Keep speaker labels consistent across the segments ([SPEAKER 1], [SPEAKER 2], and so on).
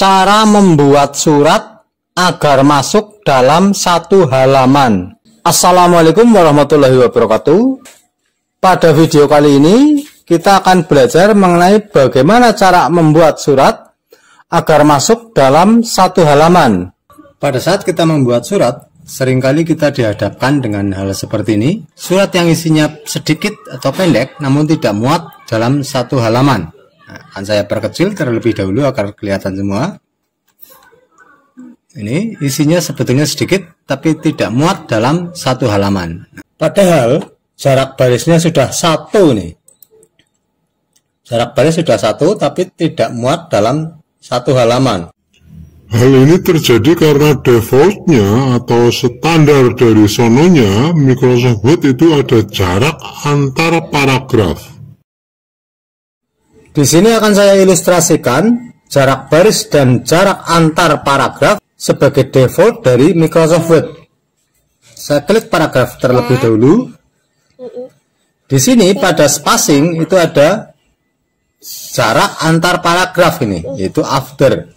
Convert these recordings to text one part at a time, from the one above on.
[SPEAKER 1] Cara membuat surat agar masuk dalam satu halaman. Assalamualaikum warahmatullahi wabarakatuh. Pada video kali ini kita akan belajar mengenai bagaimana cara membuat surat agar masuk dalam satu halaman. Pada saat kita membuat surat, Seringkali kita dihadapkan dengan hal seperti ini. Surat yang isinya sedikit atau pendek namun tidak muat dalam satu halaman akan saya perkecil terlebih dahulu agar kelihatan semua ini isinya sebetulnya sedikit tapi tidak muat dalam satu halaman padahal jarak barisnya sudah satu nih jarak baris sudah satu tapi tidak muat dalam satu halaman Hal ini terjadi karena defaultnya atau standar dari sononya Microsoft Word itu ada jarak antar paragraf. Di sini akan saya ilustrasikan jarak baris dan jarak antar paragraf sebagai default dari Microsoft Word. Saya klik paragraf terlebih dahulu. Di sini pada spacing itu ada jarak antar paragraf ini, mm. yaitu after.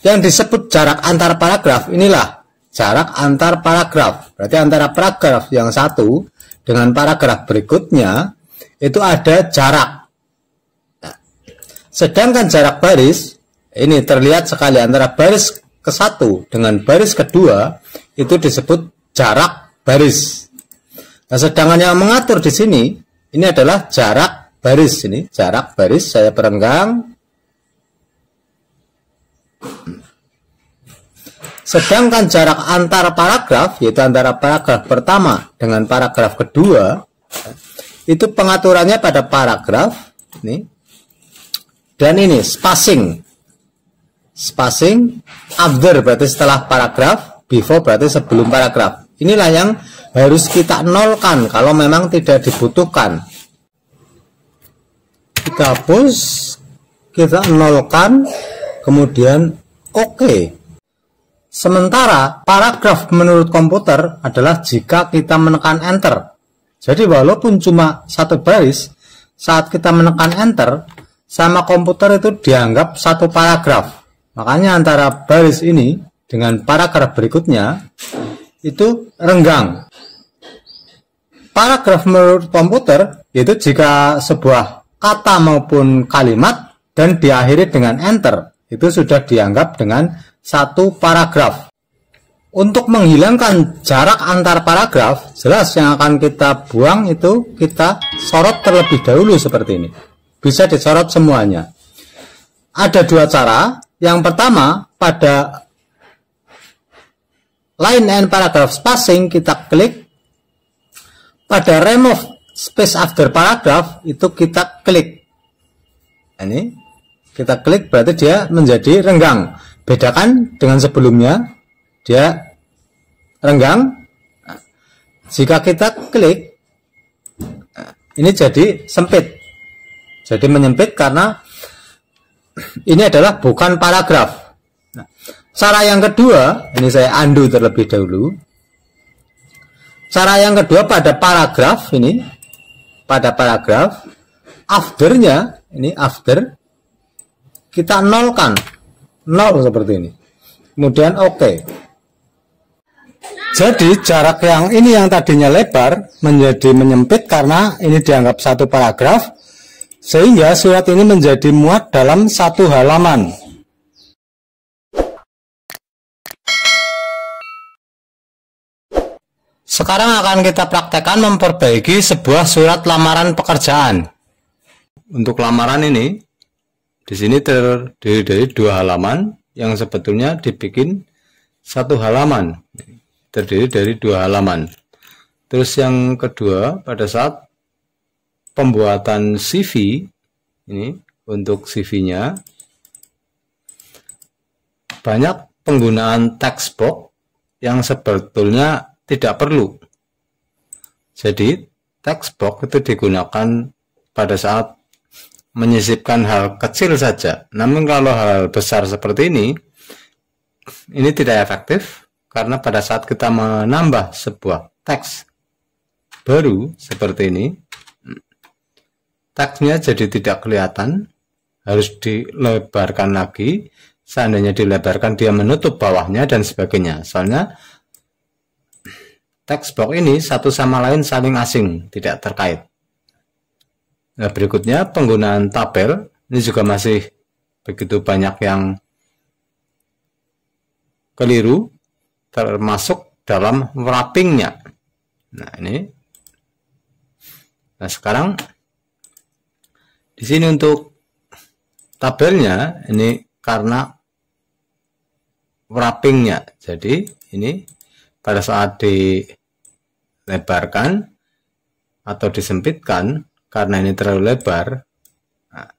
[SPEAKER 1] Yang disebut jarak antar paragraf inilah jarak antar paragraf. Berarti antara paragraf yang satu dengan paragraf berikutnya itu ada jarak. Nah, sedangkan jarak baris ini terlihat sekali antara baris ke satu dengan baris kedua itu disebut jarak baris. Nah, sedangkan yang mengatur di sini ini adalah jarak baris ini jarak baris saya perenggang. Sedangkan jarak antara paragraf yaitu antara paragraf pertama dengan paragraf kedua itu pengaturannya pada paragraf ini dan ini spacing spacing after berarti setelah paragraf before berarti sebelum paragraf inilah yang harus kita nolkan kalau memang tidak dibutuhkan kita hapus kita nolkan kemudian oke okay. sementara paragraf menurut komputer adalah jika kita menekan enter jadi walaupun cuma satu baris, saat kita menekan enter, sama komputer itu dianggap satu paragraf. Makanya antara baris ini dengan paragraf berikutnya itu renggang. Paragraf menurut komputer itu jika sebuah kata maupun kalimat dan diakhiri dengan enter itu sudah dianggap dengan satu paragraf. Untuk menghilangkan jarak antar paragraf, jelas yang akan kita buang itu kita sorot terlebih dahulu seperti ini. Bisa disorot semuanya. Ada dua cara. Yang pertama, pada line and paragraph spacing kita klik. Pada remove space after paragraph itu kita klik. Nah, ini kita klik berarti dia menjadi renggang. Bedakan dengan sebelumnya dia renggang. jika kita klik, ini jadi sempit. Jadi menyempit karena ini adalah bukan paragraf. Nah, cara yang kedua, ini saya undo terlebih dahulu. Cara yang kedua pada paragraf ini, pada paragraf, afternya, ini after, kita nolkan, nol seperti ini. Kemudian oke. Okay. Jadi jarak yang ini yang tadinya lebar menjadi menyempit karena ini dianggap satu paragraf sehingga surat ini menjadi muat dalam satu halaman. Sekarang akan kita praktekkan memperbaiki sebuah surat lamaran pekerjaan. Untuk lamaran ini, di sini terdiri dari dua halaman yang sebetulnya dibikin satu halaman terdiri dari dua halaman. Terus yang kedua, pada saat pembuatan CV, ini untuk CV-nya, banyak penggunaan text box yang sebetulnya tidak perlu. Jadi, text box itu digunakan pada saat menyisipkan hal kecil saja. Namun kalau hal besar seperti ini, ini tidak efektif karena pada saat kita menambah sebuah teks baru seperti ini, teksnya jadi tidak kelihatan, harus dilebarkan lagi. Seandainya dilebarkan, dia menutup bawahnya dan sebagainya. Soalnya teks box ini satu sama lain saling asing, tidak terkait. Nah, berikutnya penggunaan tabel. Ini juga masih begitu banyak yang keliru termasuk dalam wrappingnya. Nah ini. Nah sekarang di sini untuk tabelnya ini karena wrappingnya. Jadi ini pada saat dilebarkan atau disempitkan karena ini terlalu lebar, nah,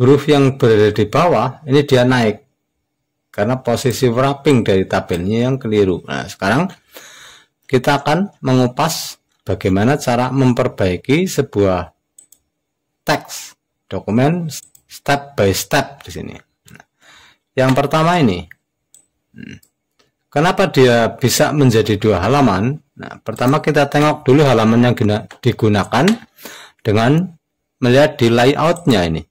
[SPEAKER 1] huruf yang berada di bawah ini dia naik karena posisi wrapping dari tabelnya yang keliru. Nah, sekarang kita akan mengupas bagaimana cara memperbaiki sebuah teks dokumen step by step di sini. Nah, yang pertama ini, hmm. kenapa dia bisa menjadi dua halaman? Nah, pertama kita tengok dulu halaman yang digunakan dengan melihat di layoutnya ini.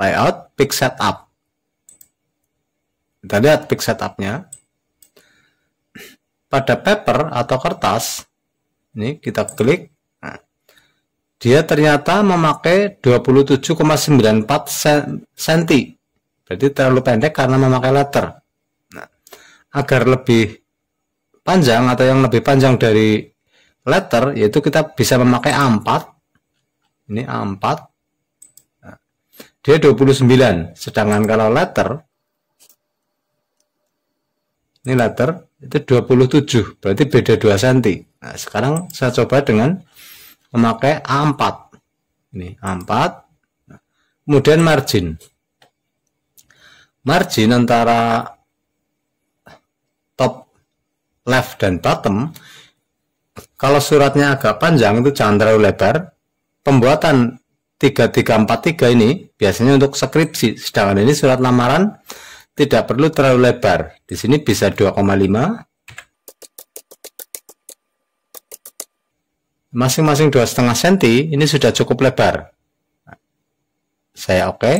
[SPEAKER 1] Layout, pick setup. Kita lihat pick setupnya. Pada paper atau kertas, ini kita klik. Nah, dia ternyata memakai 27,94 cm. jadi terlalu pendek karena memakai letter. Nah, agar lebih panjang atau yang lebih panjang dari letter, yaitu kita bisa memakai A4. Ini A4. Nah, dia 29, sedangkan kalau letter ini letter itu 27 berarti beda 2 cm nah sekarang saya coba dengan memakai A4 ini A4 kemudian margin margin antara top left dan bottom kalau suratnya agak panjang itu jangan terlalu lebar pembuatan 3343 ini biasanya untuk skripsi sedangkan ini surat lamaran tidak perlu terlalu lebar. Di sini bisa 2,5. Masing-masing 2,5 cm ini sudah cukup lebar. Saya oke. Okay.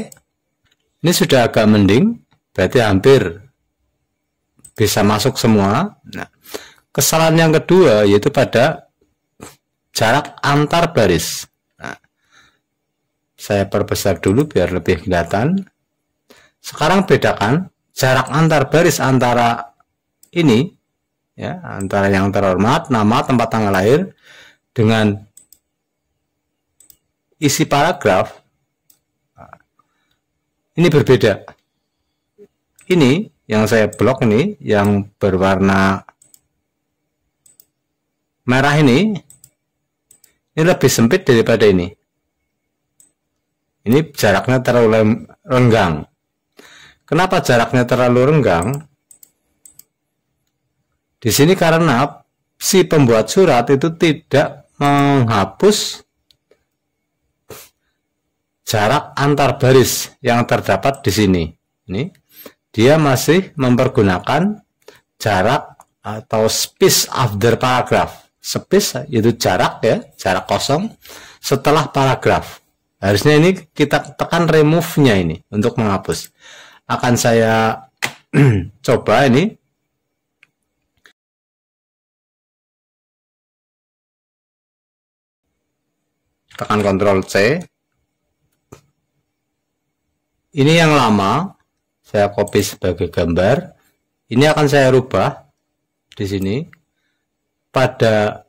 [SPEAKER 1] Ini sudah agak mending, berarti hampir bisa masuk semua. Nah, kesalahan yang kedua yaitu pada jarak antar baris. Nah, saya perbesar dulu biar lebih kelihatan. Sekarang bedakan jarak antar baris antara ini ya, antara yang terhormat, nama, tempat tanggal lahir dengan isi paragraf ini berbeda. Ini yang saya blok ini yang berwarna merah ini ini lebih sempit daripada ini. Ini jaraknya terlalu renggang. Kenapa jaraknya terlalu renggang? Di sini karena si pembuat surat itu tidak menghapus jarak antar baris yang terdapat di sini. Ini dia masih mempergunakan jarak atau space after paragraph. Space itu jarak ya, jarak kosong setelah paragraf. Harusnya ini kita tekan remove-nya ini untuk menghapus akan saya coba ini tekan Ctrl C ini yang lama saya copy sebagai gambar ini akan saya rubah di sini pada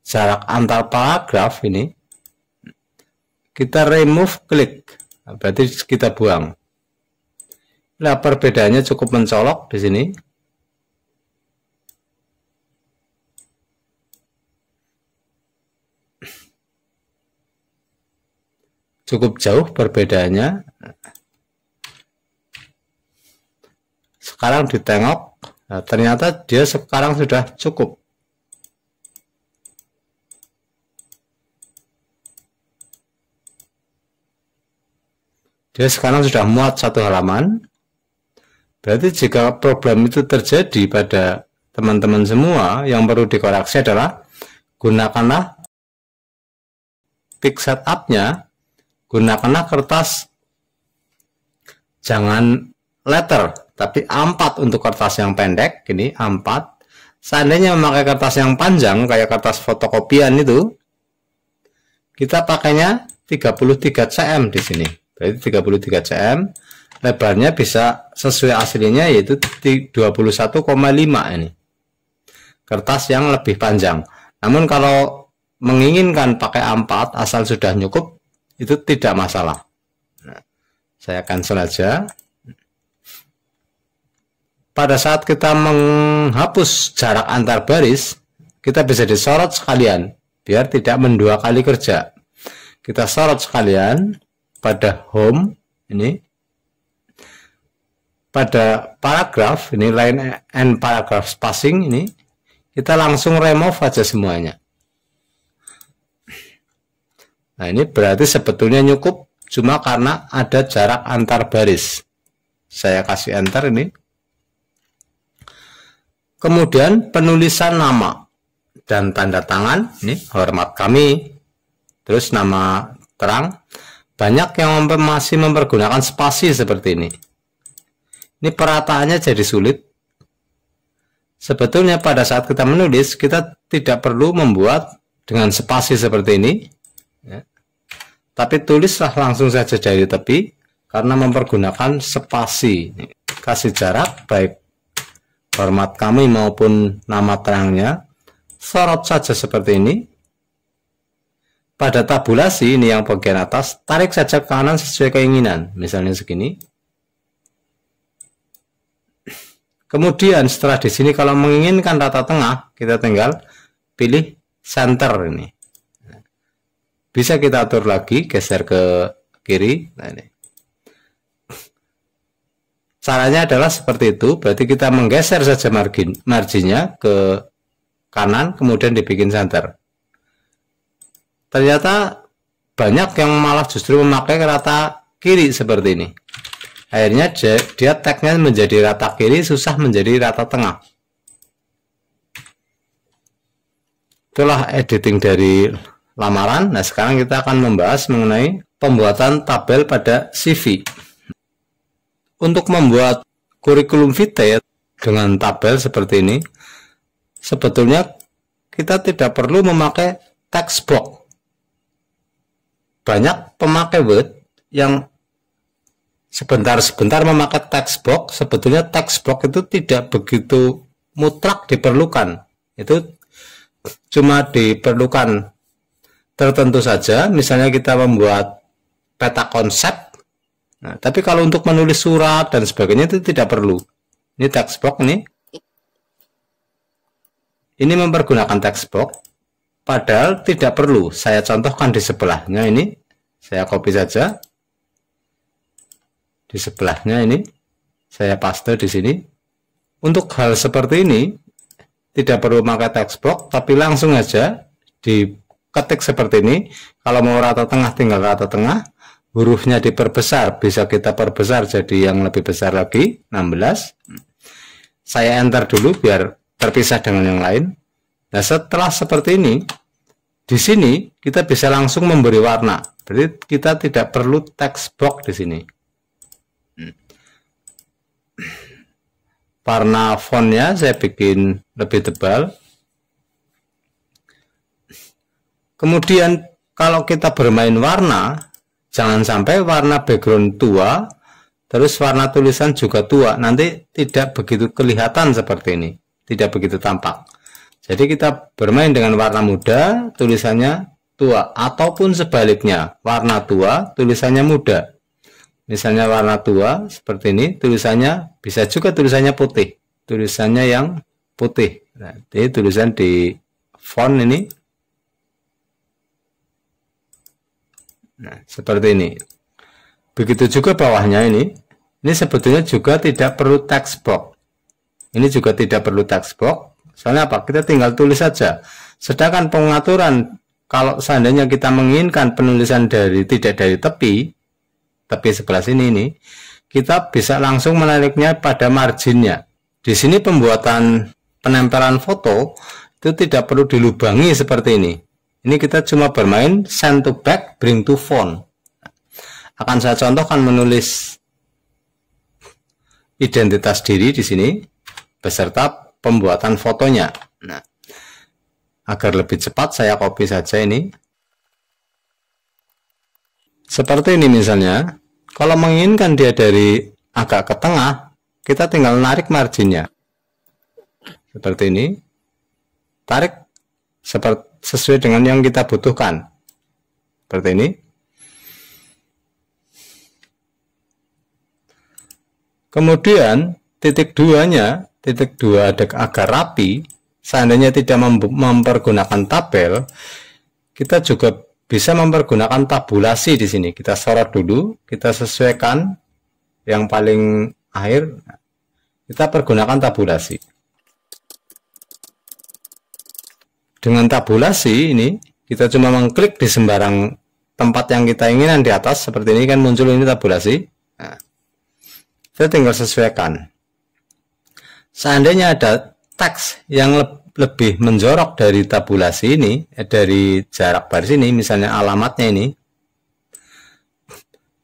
[SPEAKER 1] jarak antar paragraf ini kita remove klik Nah, berarti kita buang. Nah, perbedaannya cukup mencolok di sini. Cukup jauh perbedaannya. Sekarang ditengok, nah, ternyata dia sekarang sudah cukup. Dia sekarang sudah muat satu halaman. Berarti jika problem itu terjadi pada teman-teman semua, yang perlu dikoreksi adalah gunakanlah pick setupnya, gunakanlah kertas jangan letter tapi A4 untuk kertas yang pendek ini A4 seandainya memakai kertas yang panjang kayak kertas fotokopian itu kita pakainya 33 cm di sini berarti 33 cm lebarnya bisa sesuai aslinya yaitu 21,5 ini kertas yang lebih panjang namun kalau menginginkan pakai A4 asal sudah cukup itu tidak masalah nah, saya cancel aja pada saat kita menghapus jarak antar baris, kita bisa disorot sekalian, biar tidak mendua kali kerja. Kita sorot sekalian, pada home ini pada paragraf ini line and paragraph spacing ini kita langsung remove aja semuanya nah ini berarti sebetulnya cukup cuma karena ada jarak antar baris saya kasih enter ini kemudian penulisan nama dan tanda tangan ini hormat kami terus nama terang banyak yang masih mempergunakan spasi seperti ini. Ini perataannya jadi sulit. Sebetulnya pada saat kita menulis, kita tidak perlu membuat dengan spasi seperti ini. Ya. Tapi tulislah langsung saja dari tepi, karena mempergunakan spasi. Kasih jarak, baik format kami maupun nama terangnya. Sorot saja seperti ini. Pada tabulasi ini yang bagian atas, tarik saja ke kanan sesuai keinginan. Misalnya segini. Kemudian setelah di sini kalau menginginkan rata tengah, kita tinggal pilih center ini. Bisa kita atur lagi, geser ke kiri. Nah, ini. Caranya adalah seperti itu, berarti kita menggeser saja margin, marginnya ke kanan, kemudian dibikin center ternyata banyak yang malah justru memakai rata kiri seperti ini. Akhirnya dia tagnya menjadi rata kiri, susah menjadi rata tengah. Itulah editing dari lamaran. Nah, sekarang kita akan membahas mengenai pembuatan tabel pada CV. Untuk membuat kurikulum vitae dengan tabel seperti ini, sebetulnya kita tidak perlu memakai text box banyak pemakai Word yang sebentar-sebentar memakai text box, sebetulnya text box itu tidak begitu mutlak diperlukan. Itu cuma diperlukan tertentu saja, misalnya kita membuat peta konsep. Nah, tapi kalau untuk menulis surat dan sebagainya itu tidak perlu. Ini text box ini. Ini mempergunakan text box. Padahal tidak perlu. Saya contohkan di sebelahnya ini. Saya copy saja. Di sebelahnya ini. Saya paste di sini. Untuk hal seperti ini, tidak perlu pakai text box, tapi langsung aja diketik seperti ini. Kalau mau rata tengah, tinggal rata tengah. Hurufnya diperbesar, bisa kita perbesar jadi yang lebih besar lagi, 16. Saya enter dulu biar terpisah dengan yang lain. Nah, setelah seperti ini, di sini kita bisa langsung memberi warna. Berarti kita tidak perlu text box di sini. Warna fontnya saya bikin lebih tebal. Kemudian kalau kita bermain warna, jangan sampai warna background tua, terus warna tulisan juga tua. Nanti tidak begitu kelihatan seperti ini, tidak begitu tampak. Jadi kita bermain dengan warna muda, tulisannya tua. Ataupun sebaliknya, warna tua, tulisannya muda. Misalnya warna tua, seperti ini, tulisannya, bisa juga tulisannya putih. Tulisannya yang putih. nanti jadi tulisan di font ini. Nah, seperti ini. Begitu juga bawahnya ini. Ini sebetulnya juga tidak perlu text box. Ini juga tidak perlu text box Soalnya apa? Kita tinggal tulis saja. Sedangkan pengaturan kalau seandainya kita menginginkan penulisan dari tidak dari tepi, tepi sebelah sini ini, kita bisa langsung menariknya pada marginnya. Di sini pembuatan penempelan foto itu tidak perlu dilubangi seperti ini. Ini kita cuma bermain send to back, bring to phone. Akan saya contohkan menulis identitas diri di sini beserta pembuatan fotonya. Nah, agar lebih cepat saya copy saja ini. Seperti ini misalnya, kalau menginginkan dia dari agak ke tengah, kita tinggal narik marginnya. Seperti ini. Tarik seperti, sesuai dengan yang kita butuhkan. Seperti ini. Kemudian titik duanya titik dua 2 agak rapi, seandainya tidak mempergunakan tabel, kita juga bisa mempergunakan tabulasi di sini. Kita sorot dulu, kita sesuaikan yang paling akhir, kita pergunakan tabulasi. Dengan tabulasi ini, kita cuma mengklik di sembarang tempat yang kita inginkan di atas, seperti ini kan muncul ini tabulasi. Nah, kita tinggal sesuaikan seandainya ada teks yang le lebih menjorok dari tabulasi ini, eh, dari jarak baris ini, misalnya alamatnya ini,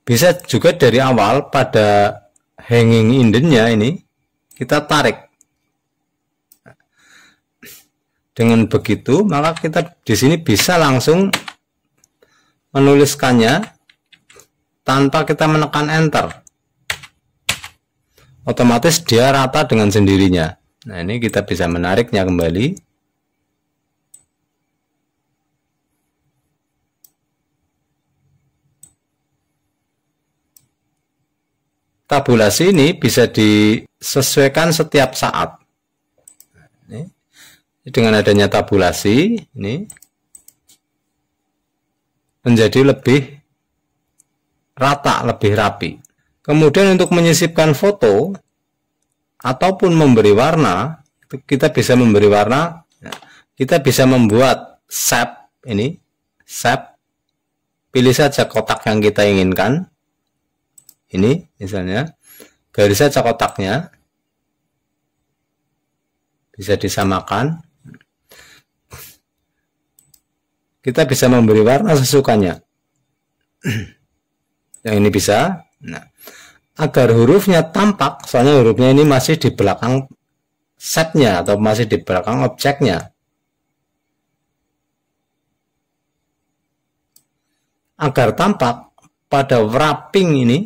[SPEAKER 1] bisa juga dari awal pada hanging indennya ini, kita tarik. Dengan begitu, maka kita di sini bisa langsung menuliskannya tanpa kita menekan enter otomatis dia rata dengan sendirinya. Nah, ini kita bisa menariknya kembali. Tabulasi ini bisa disesuaikan setiap saat. Nah, ini. Dengan adanya tabulasi, ini menjadi lebih rata, lebih rapi. Kemudian untuk menyisipkan foto ataupun memberi warna, kita bisa memberi warna, ya. kita bisa membuat shape ini, shape. Pilih saja kotak yang kita inginkan. Ini misalnya, garis saja kotaknya. Bisa disamakan. Kita bisa memberi warna sesukanya. yang ini bisa. Nah, agar hurufnya tampak, soalnya hurufnya ini masih di belakang setnya atau masih di belakang objeknya. Agar tampak pada wrapping ini,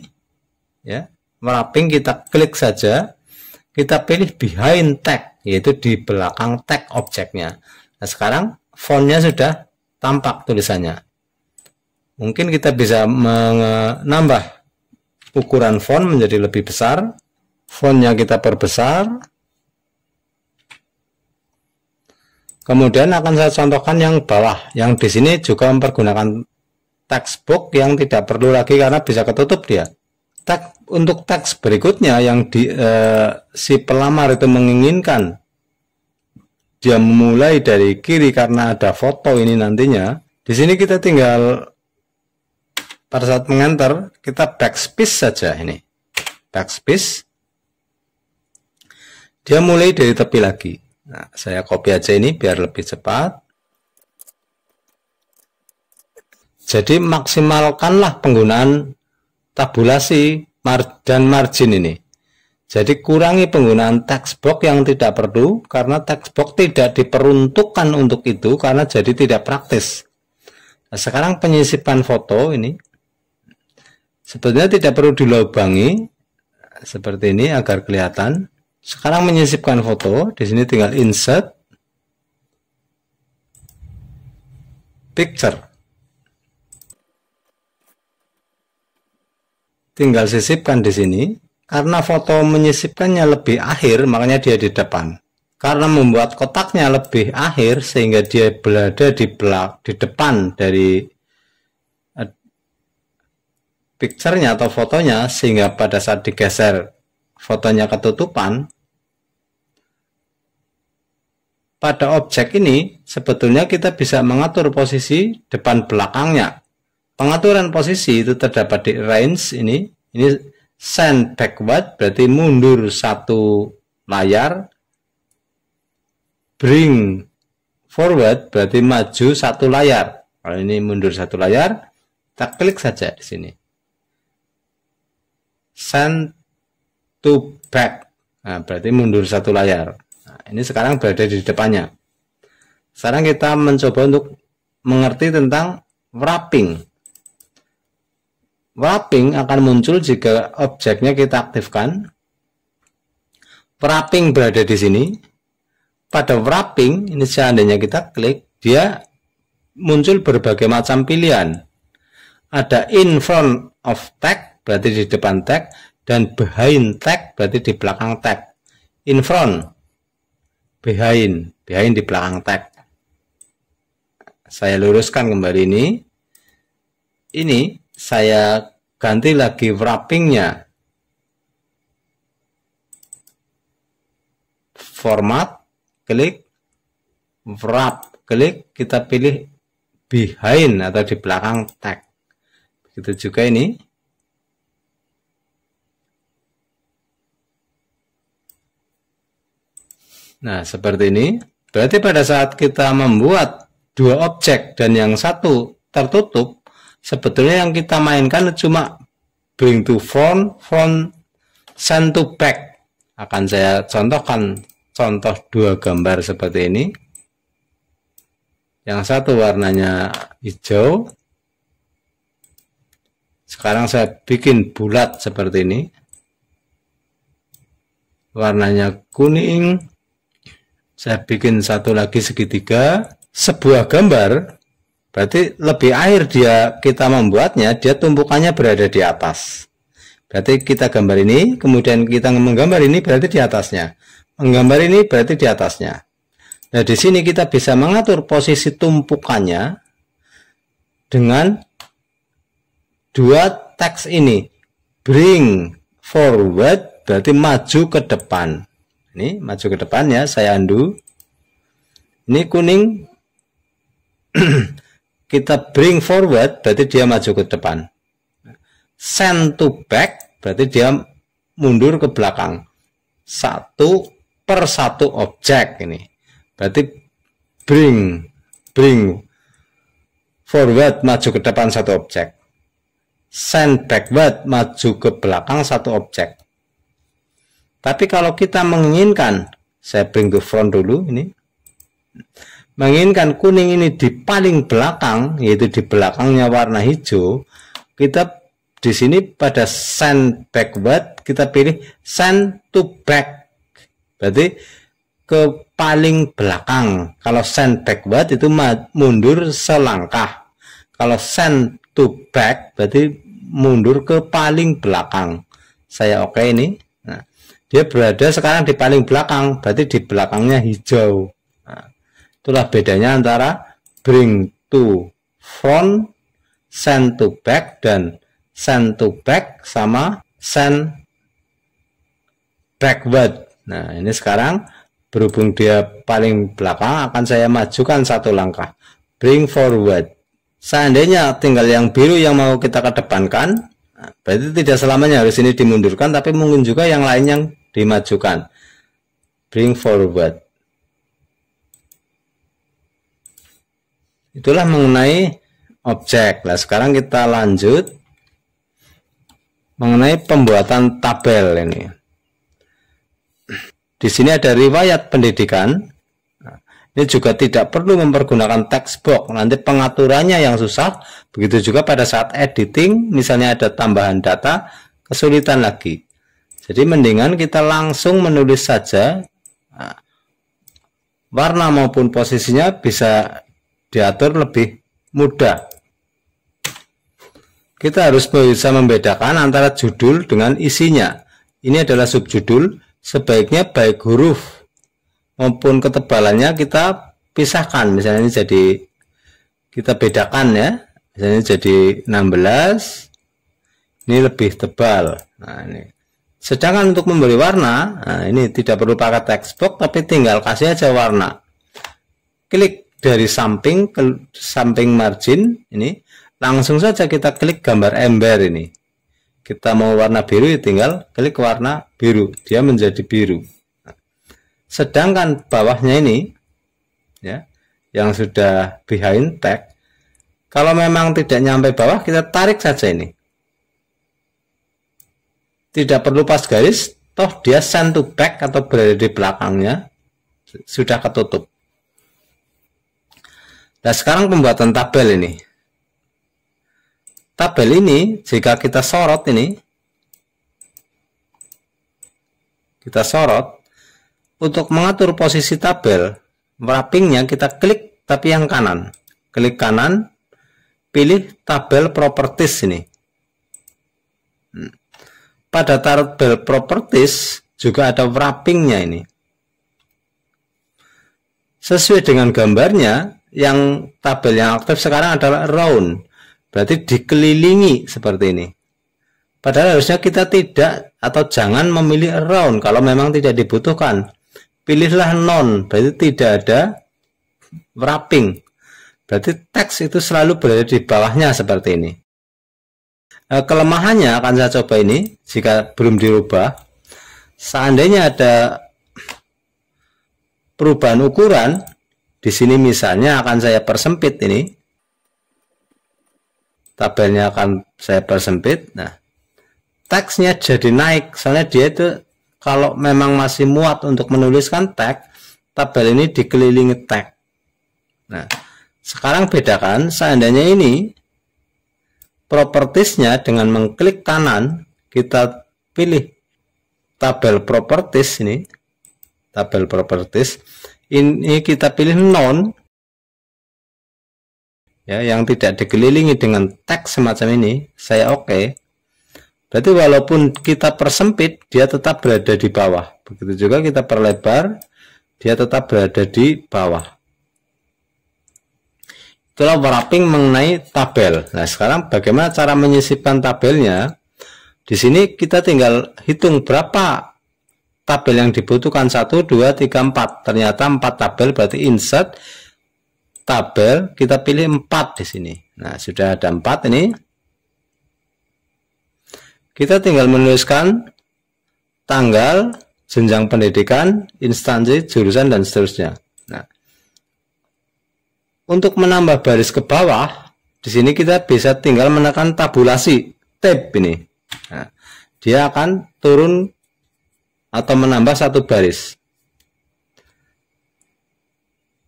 [SPEAKER 1] ya, wrapping kita klik saja, kita pilih behind tag, yaitu di belakang tag objeknya. Nah, sekarang fontnya sudah tampak tulisannya. Mungkin kita bisa menambah ukuran font menjadi lebih besar. Fontnya kita perbesar. Kemudian akan saya contohkan yang bawah, yang di sini juga mempergunakan textbook yang tidak perlu lagi karena bisa ketutup dia. Tag, untuk teks berikutnya yang di, eh, si pelamar itu menginginkan dia memulai dari kiri karena ada foto ini nantinya. Di sini kita tinggal pada saat mengantar kita backspace saja ini backspace dia mulai dari tepi lagi nah, saya copy aja ini biar lebih cepat jadi maksimalkanlah penggunaan tabulasi dan margin ini jadi kurangi penggunaan text box yang tidak perlu karena text box tidak diperuntukkan untuk itu karena jadi tidak praktis. Nah, sekarang penyisipan foto ini Sebetulnya tidak perlu dilubangi seperti ini agar kelihatan. Sekarang menyisipkan foto, di sini tinggal insert picture. Tinggal sisipkan di sini. Karena foto menyisipkannya lebih akhir, makanya dia di depan. Karena membuat kotaknya lebih akhir, sehingga dia berada di belak di depan dari picture-nya atau fotonya sehingga pada saat digeser fotonya ketutupan pada objek ini sebetulnya kita bisa mengatur posisi depan belakangnya pengaturan posisi itu terdapat di range ini ini send backward berarti mundur satu layar bring forward berarti maju satu layar kalau ini mundur satu layar kita klik saja di sini Send to back. Nah, berarti mundur satu layar. Nah, ini sekarang berada di depannya. Sekarang kita mencoba untuk mengerti tentang wrapping. Wrapping akan muncul jika objeknya kita aktifkan. Wrapping berada di sini. Pada wrapping, ini seandainya kita klik, dia muncul berbagai macam pilihan. Ada in front of tag, berarti di depan tag dan behind tag berarti di belakang tag in front behind behind di belakang tag saya luruskan kembali ini ini saya ganti lagi wrappingnya format klik wrap klik kita pilih behind atau di belakang tag begitu juga ini Nah, seperti ini. Berarti pada saat kita membuat dua objek dan yang satu tertutup, sebetulnya yang kita mainkan cuma bring to front, front, send to back. Akan saya contohkan contoh dua gambar seperti ini. Yang satu warnanya hijau. Sekarang saya bikin bulat seperti ini. Warnanya kuning, saya bikin satu lagi segitiga sebuah gambar berarti lebih air dia kita membuatnya dia tumpukannya berada di atas berarti kita gambar ini kemudian kita menggambar ini berarti di atasnya menggambar ini berarti di atasnya nah di sini kita bisa mengatur posisi tumpukannya dengan dua teks ini bring forward berarti maju ke depan ini maju ke depan ya, saya andu. Ini kuning kita bring forward berarti dia maju ke depan. Send to back berarti dia mundur ke belakang. Satu per satu objek ini. Berarti bring bring forward maju ke depan satu objek. Send backward maju ke belakang satu objek. Tapi kalau kita menginginkan, saya bring ke front dulu ini, menginginkan kuning ini di paling belakang, yaitu di belakangnya warna hijau, kita di sini pada send backward kita pilih send to back. Berarti ke paling belakang. Kalau send backward itu mundur selangkah. Kalau send to back berarti mundur ke paling belakang. Saya oke okay ini. Dia berada sekarang di paling belakang, berarti di belakangnya hijau. Nah, itulah bedanya antara bring to front, send to back, dan send to back sama send backward. Nah, ini sekarang berhubung dia paling belakang akan saya majukan satu langkah. Bring forward. Seandainya tinggal yang biru yang mau kita kedepankan, nah, berarti tidak selamanya harus ini dimundurkan, tapi mungkin juga yang lain yang dimajukan bring forward itulah mengenai objek nah sekarang kita lanjut mengenai pembuatan tabel ini di sini ada riwayat pendidikan ini juga tidak perlu mempergunakan textbox nanti pengaturannya yang susah begitu juga pada saat editing misalnya ada tambahan data kesulitan lagi jadi mendingan kita langsung menulis saja ah, warna maupun posisinya bisa diatur lebih mudah. Kita harus bisa membedakan antara judul dengan isinya. Ini adalah subjudul, sebaiknya baik huruf maupun ketebalannya kita pisahkan. Misalnya ini jadi kita bedakan ya. Misalnya jadi 16, ini lebih tebal. Nah, ini Sedangkan untuk memberi warna, nah ini tidak perlu pakai textbox, tapi tinggal kasih aja warna. Klik dari samping ke samping margin ini, langsung saja kita klik gambar ember ini. Kita mau warna biru, ya tinggal klik warna biru, dia menjadi biru. Nah. Sedangkan bawahnya ini, ya, yang sudah behind tag, kalau memang tidak nyampe bawah, kita tarik saja ini tidak perlu pas garis toh dia send to back atau berada di belakangnya sudah ketutup nah sekarang pembuatan tabel ini tabel ini jika kita sorot ini kita sorot untuk mengatur posisi tabel wrappingnya kita klik tapi yang kanan klik kanan pilih tabel properties ini hmm pada tabel properties juga ada wrappingnya ini. Sesuai dengan gambarnya, yang tabel yang aktif sekarang adalah round, berarti dikelilingi seperti ini. Padahal harusnya kita tidak atau jangan memilih round kalau memang tidak dibutuhkan. Pilihlah non, berarti tidak ada wrapping. Berarti teks itu selalu berada di bawahnya seperti ini. Eh, kelemahannya akan saya coba ini jika belum dirubah seandainya ada perubahan ukuran di sini misalnya akan saya persempit ini tabelnya akan saya persempit nah teksnya jadi naik soalnya dia itu kalau memang masih muat untuk menuliskan teks tabel ini dikelilingi teks. nah sekarang bedakan seandainya ini Propertisnya dengan mengklik kanan kita pilih tabel properties ini tabel properties ini kita pilih non ya yang tidak dikelilingi dengan teks semacam ini saya oke okay. berarti walaupun kita persempit dia tetap berada di bawah begitu juga kita perlebar dia tetap berada di bawah itulah wrapping mengenai tabel. Nah, sekarang bagaimana cara menyisipkan tabelnya? Di sini kita tinggal hitung berapa tabel yang dibutuhkan 1, 2, 3, 4. Ternyata 4 tabel berarti insert tabel kita pilih 4 di sini. Nah, sudah ada 4 ini. Kita tinggal menuliskan tanggal, jenjang pendidikan, instansi, jurusan, dan seterusnya. Untuk menambah baris ke bawah, di sini kita bisa tinggal menekan tabulasi tab ini. Nah, dia akan turun atau menambah satu baris.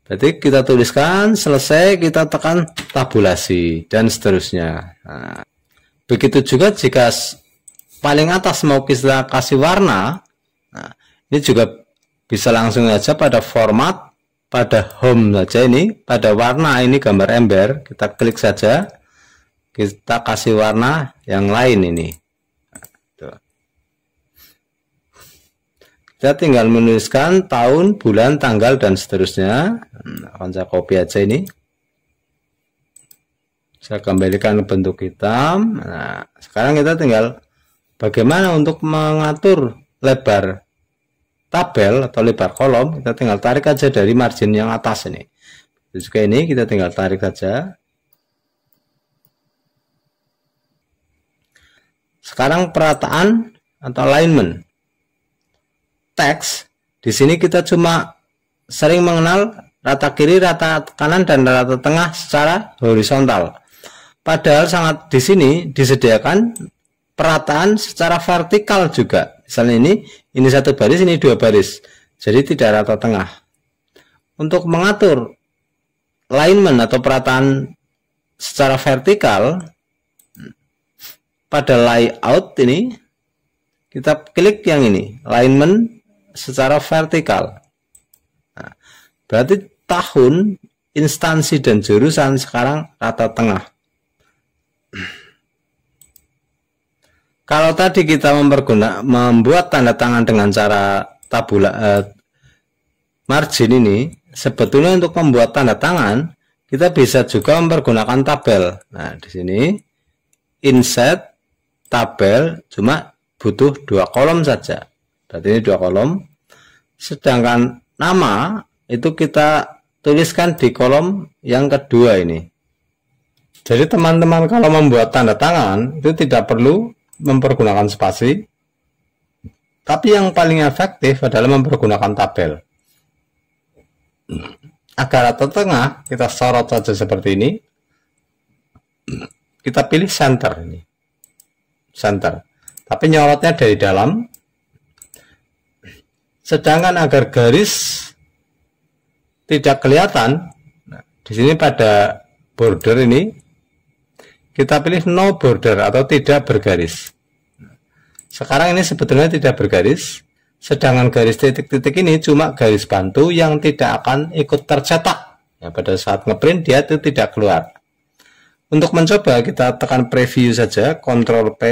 [SPEAKER 1] Berarti kita tuliskan selesai kita tekan tabulasi dan seterusnya. Nah, begitu juga jika paling atas mau kita kasih warna, nah, ini juga bisa langsung aja pada format pada home saja ini pada warna ini gambar ember kita klik saja kita kasih warna yang lain ini kita tinggal menuliskan tahun bulan tanggal dan seterusnya akan nah, saya copy aja ini saya kembalikan ke bentuk hitam nah sekarang kita tinggal bagaimana untuk mengatur lebar tabel atau lebar kolom kita tinggal tarik aja dari margin yang atas ini juga ini kita tinggal tarik aja. sekarang perataan atau alignment teks di sini kita cuma sering mengenal rata kiri rata kanan dan rata tengah secara horizontal padahal sangat di sini disediakan perataan secara vertikal juga Misalnya ini, ini satu baris, ini dua baris. Jadi tidak rata tengah. Untuk mengatur alignment atau perataan secara vertikal pada layout ini kita klik yang ini alignment secara vertikal nah, berarti tahun instansi dan jurusan sekarang rata tengah kalau tadi kita memperguna membuat tanda tangan dengan cara tabula eh, margin ini, sebetulnya untuk membuat tanda tangan kita bisa juga mempergunakan tabel. Nah, di sini insert tabel cuma butuh dua kolom saja. Berarti ini dua kolom. Sedangkan nama itu kita tuliskan di kolom yang kedua ini. Jadi teman-teman kalau membuat tanda tangan itu tidak perlu mempergunakan spasi, tapi yang paling efektif adalah mempergunakan tabel. Agar rata tengah, kita sorot saja seperti ini. Kita pilih center ini. Center. Tapi nyorotnya dari dalam. Sedangkan agar garis tidak kelihatan, nah, di sini pada border ini kita pilih no border atau tidak bergaris. Sekarang ini sebetulnya tidak bergaris, sedangkan garis titik-titik ini cuma garis bantu yang tidak akan ikut tercetak. Ya, pada saat ngeprint dia itu tidak keluar. Untuk mencoba kita tekan preview saja, Ctrl P.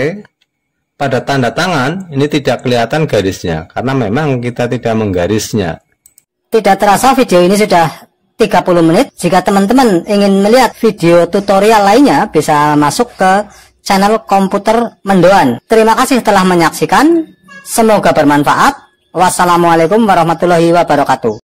[SPEAKER 1] Pada tanda tangan ini tidak kelihatan garisnya karena memang kita tidak menggarisnya. Tidak terasa video ini sudah 30 menit. Jika teman-teman ingin melihat video tutorial lainnya, bisa masuk ke channel komputer Mendoan. Terima kasih telah menyaksikan. Semoga bermanfaat. Wassalamualaikum warahmatullahi wabarakatuh.